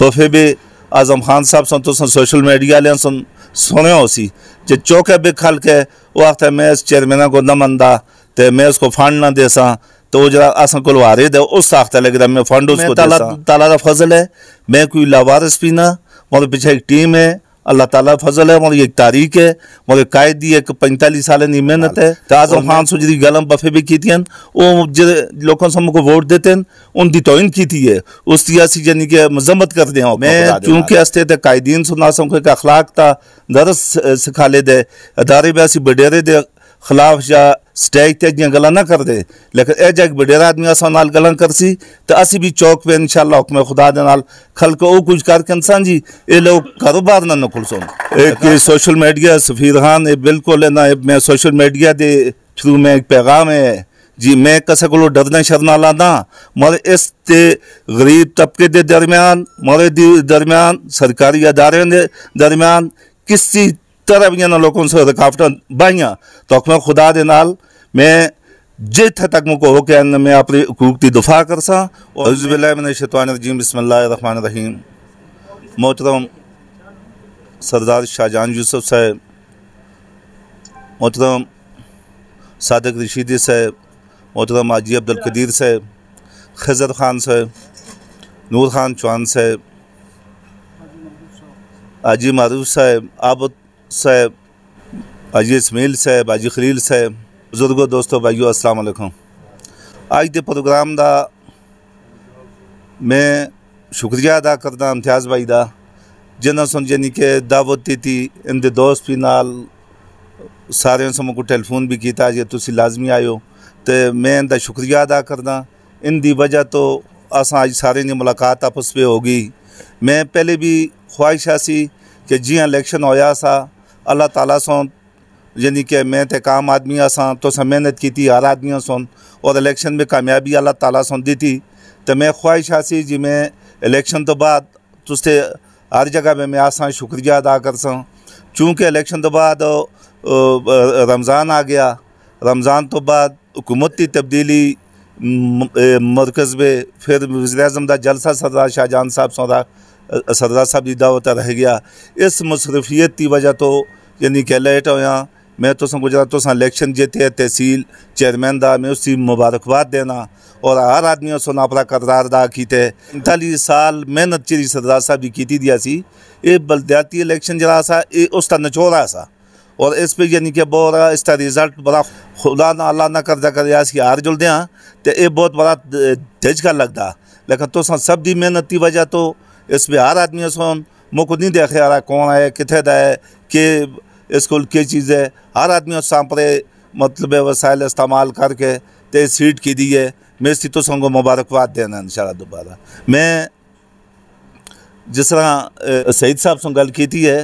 बफ़ेबे तो आज़म ख़ान साहब सन तुम तो सोशल मीडिया वालियां सुन सुनियो होसीं जे चौके बे खल के वो आखते मैं इस चेयरमैन को न मनदा तो मैं उसको फंड ना दे सा तो जरा अस को वारिद है उस आखते लगे लगता मैं फंड उसको ताला ताला का फजल है मैं कोई लावारिस भी ना मतलब पीछे एक टीम है अल्लाह ताला फजल है मगर एक तारीख है मगर कायदी एक पैंतालीस साल की मेहनत है तो आजम खान सो जी गलम बफे भी की थी वो जो लोगों से मुझको वोट देते हैं उनकी तोइन की थी है उस सियासी यानी कि मजम्मत कर दे मैं चूंकि हस्ते थे कायदीन सुना सौ अखलाक था दरस सिखा ले दे अदारे भी असी बडेरे दे खिलाफ या ਸਟੇਜ ਤੇ ਜੀਆਂ ਗੱਲਾਂ ਨਾ ਕਰਦੇ ਲੇਕਿਨ ਇਹ ਜਗ ਬਡੇਰਾ ਆਦਮੀ ਅਸਾਂ ਨਾਲ ਗੱਲਾਂ ਕਰਸੀ ਤੇ ਅਸੀਂ ਵੀ ਚੌਕ ਪੇ ਇਨਸ਼ਾਅੱਲਾ ਹੁਕਮ ਖੁਦਾ ਦੇ ਨਾਲ ਖਲਕ ਉਹ ਕੁਝ ਕਰਕੇ ਇਨਸਾਨ ਜੀ ਇਹ ਲੋਕ ਕਾਰੋਬਾਰ ਨਾ ਨਕਲ ਸੋਣ ਇੱਕ ਸੋਸ਼ਲ ਮੀਡੀਆ ਸਫੀਰ ਖਾਨ ਇਹ ਬਿਲਕੁਲ ਨਾ ਮੈਂ ਸੋਸ਼ਲ ਮੀਡੀਆ ਦੇ ਥਰੂ ਮੈਂ ਇੱਕ ਪੈਗਾਮ ਹੈ जी मैं किसी को डरना शरना लादा मगर इस ते गरीब तबके के दरम्यान मरे दरम्यान सरकारी अदारे के दरम्यान किसी तरह भी लोगों से रुकावटें बाइया तो मैं खुदा के नाल मैं जेठ तक मुको हो के अंदर मैं अपनी हकूक की दुफा कर सा और शतवानजीम रहीम मोहतरम सरदार शाहजहान यूसुफ साहेब मोहतरम सादक रशीदी साहेब मोहतरम आजी अब्दुल कदीर खजर खान साहेब नूर खान चौहान साहेब आजी मारूफ साहेब आबद साहब आजी इसमेल साहेब आजी खलील साहेब बजुर्गो दोस्तों भाइयों अस्सलाम वालेकुम आज के प्रोग्राम दा मैं शुक्रिया अदा करदा इम्तियाज भाई का जिन्हें सुन जानी के दावत दी थी इन दे दोस्त भी नाल सारे समूह को टेलीफोन भी किया जो तुम लाजमी आयो तो मैं इनका शुक्रिया अदा करदा इन वजह तो अस अज सारे मुलाकात आपस में होगी मैं पहले भी ख्वाहिशा सी कि जी इलेक्शन होया सा अल्लाह ताला सा यानी कि मैं तो काम आदमी सां तुसा तो मेहनत की थी हर आदमी सुन और इलेक्शन में कामयाबी अल्लाह ताला सुन दी थी तो मैं ख्वाहिश आसी जी मैं इलेक्शन तो बाद तुस्ते हर जगह में मैं आसा शुक्रिया अदा कर सा चूँकि इलेक्शन तो बाद रमज़ान आ गया रमज़ान तो बाद हुकूमत की तब्दीली मरकज़ में फिर वजी अजम का जलसा सरदार शाहजहान साहब सौदा सरदार साहब की दावत रह गया इस मसरूफियत की वजह तो यानी कि लेट होया मैं तो गुजरा तो इलेक्शन जीते तहसील चेयरमैन दा मैं उसी मुबारकबाद देना और हर आदमी उस अपना करदार अदा किते उनतालीस साल मेहनत जी सरदार साहब की की दिया सी ये इलेक्शन जरा सा उसका नचोड़ा सा और इस पर यानी कि बहुत इसका रिजल्ट बड़ा खुदा ना अल्लाह ना करदा कर अस हार जुलदे हाँ तो ये बहुत बड़ा धजका लगता लेकिन तुसा सब की मेहनत की वजह तो इस पर हर आदमी सुन मुख नहीं देखे आ कौन है कितने का है कि स्कूल की चीज़ है हर आदमी और सांपरे मतलब वसायल इस्तेमाल करके ते सीट की दी है मैं इसी संघ को मुबारकबाद देना इन शाला दोबारा मैं जिस तरह शहीद साहब से गल की है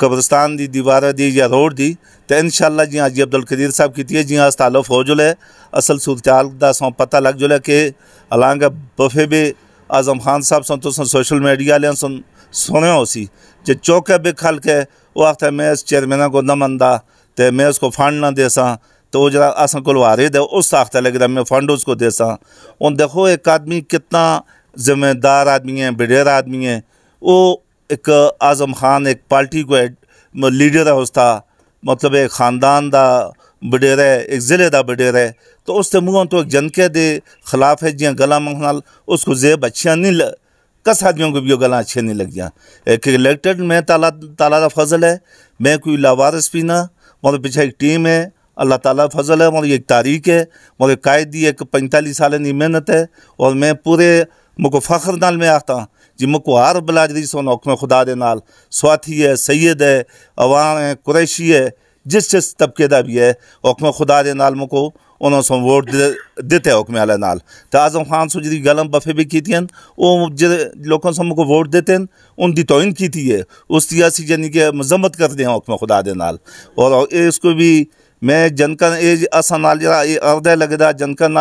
कब्रस्तान की दीवार दी या रोड की तो इन शाला जी अजी अब्दुल कदीर साहब की है जी अस तालुफ हो जुले असल सूरताल का सौ पता लग जुले कि हालांकि बफे बे आजम खान साहब सोशल मीडिया वाले सन सुने ਸੀ ਜੇ ਚੌਕੇ ਬਿਖਲ ਕੇ ਉਹ ਆਖਦਾ ਮੈਂ ਇਸ ਚੇਅਰਮੈਨਾਂ ਕੋ ਨਾ ਮੰਨਦਾ ਤੇ ਮੈਂ ਉਸ ਕੋ ਫੰਡ ਨਾ तो वो जरा असा को वारिद है उस साख्ता लगता मैं फंड उसको देसा उन देखो एक आदमी कितना जिम्मेदार आदमी है ब्रिडेर आदमी है वो एक आज़म खान एक पार्टी को लीडर है उसका मतलब एक ख़ानदान का बडेर है एक ज़िले का बडेर है तो उसके मुँह तो एक जनके के खिलाफ है जिया गला मंगल उसको जेब अच्छियाँ नहीं कस आदमियों को भी यो गल अच्छे नहीं लगियाँ एक इलेक्टेड मैं ताला ताला का फजल है मैं कोई लावारस भी ना मतलब पीछे एक टीम है अल्लाह ताला फजल है मतलब एक तारीख है मतलब कायदी एक पैंतालीस साल की मेहनत है और मैं पूरे मुको फ़ख्र नाल मैं आता जी मुको हर बलाजरी सोन हुक्म खुदा दे नाल स्वाथी है सैयद है अवान है कुरैशी है जिस जिस तबके का भी है हुक्म खुदा के नाल मुको उन्होंने वोट दिते हुक्मे वाले नाल तो आजम खान सो जी गलम बफे भी की वो जो लोगों से मुको वोट देते हैं उनकी तोइन की थी है उसकी अस यानी कि मजम्मत करते हैं हुक्म खुदा के नाल और इसको भी मैं जनकन ये असा नाल जरा ये जनकन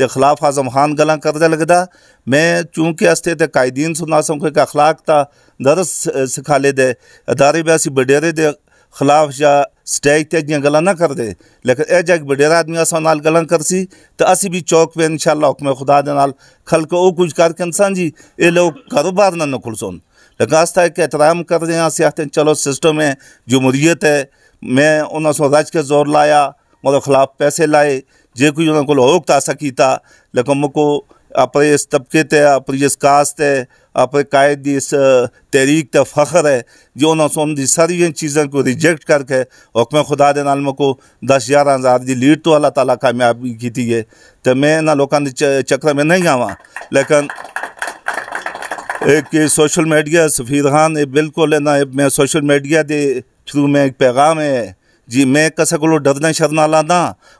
के खिलाफ आजम खान गल करद लगता मैं चूंकि अस्ते तो कायदीन सुना सौ क्योंकि अखलाक का दरस सिखा अदारे में असी बडेरे के खिलाफ या स्टैग त्याग गलत ना कर दे लेकिन ए जग बडेर आदमी असा नाल कर सी तो असी भी चौक पे इंशाल्लाह हुक्म खुदा दे नाल खलक ओ कुछ कर इंसान जी ए लोग कारोबार ना नकुल सुन लेकिन आस्था के एहतराम कर रहे हैं सियाते चलो सिस्टम है जमहूरीत है मैं उन्होंने सौ रज के जोर लाया मतलब खिलाफ पैसे लाए उन्होंने जेकु इनको किया लेकिन मुको अपने इस तबके ते अपनी इस कास्ट है अपने कायद इस तहरीक ते फ़खर है जो उन्होंने उन दी सारी चीज़ों को रिजेक्ट करके हुक्म खुदा के नाल को दस ग्यारह हज़ार की लीड तो अल्लाह ताला कामयाबी की है तो मैं इन्होंने लोगों के चक्कर में नहीं आवा लेकिन एक सोशल मीडिया सफीर खान बिल्कुल ना मैं सोशल मीडिया के थ्रू में एक पैगाम है जी मैं कस को डरना शरना लादा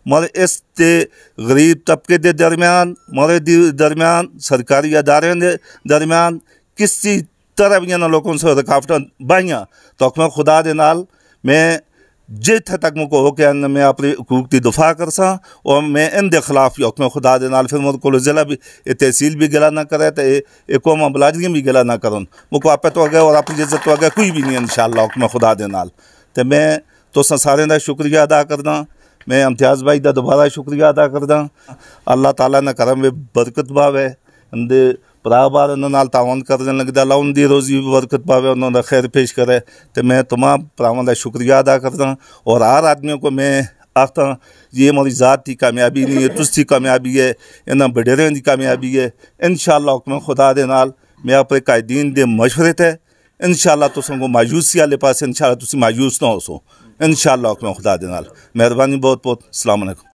मगर इस गरीब तबके के दरम्यान मगर दरम्यान सरकारी अदार दरम्यान किसी तरह भी ना लोगों से रुकावट बाहियाँ तो मैं खुदा दे नाल मैं जित तक मुको हो के अंदर मैं अपनी हकूक की दुफा कर सा और मैं इनके खिलाफ ही हकमें खुदा दे फिर मेरे को जिला भी ये तहसील भी गिला ना करे तो एक कौम बलाजरियाँ भी गिला ना करूँ मुको आपे तो अगर और अपनी इज्जत तो अगर कोई भी नहीं इन शाला खुदा दे तो मैं तो सारे का शुक्रिया अदा करदा मैं इम्तियाज भाई का दोबारा शुक्रिया अदा करदा अल्लाह तला ने करम बरकत पावे इनके भरा बार उन्होंने तावन कर लगता लाउन की रोज़ी भी बरकत पावे उन्होंने खैर पेश करे तो मैं तमाम भरावान का शुक्रिया अदा करदा और हर आदमी को मैं आखता ये मेरी जात की कामयाबी नहीं है तुझकी कामयाबी है इन्होंने बडेर की कामयाबी है इन शाला हुक्म खुदा दे नाल मैं अपने कायदीन के मशवरे ते इन शाला तुम मायूसी पास इन शाला मायूस ना हो सो انشاءالله که خدا دینال مهربانی بود بود سلام علیکم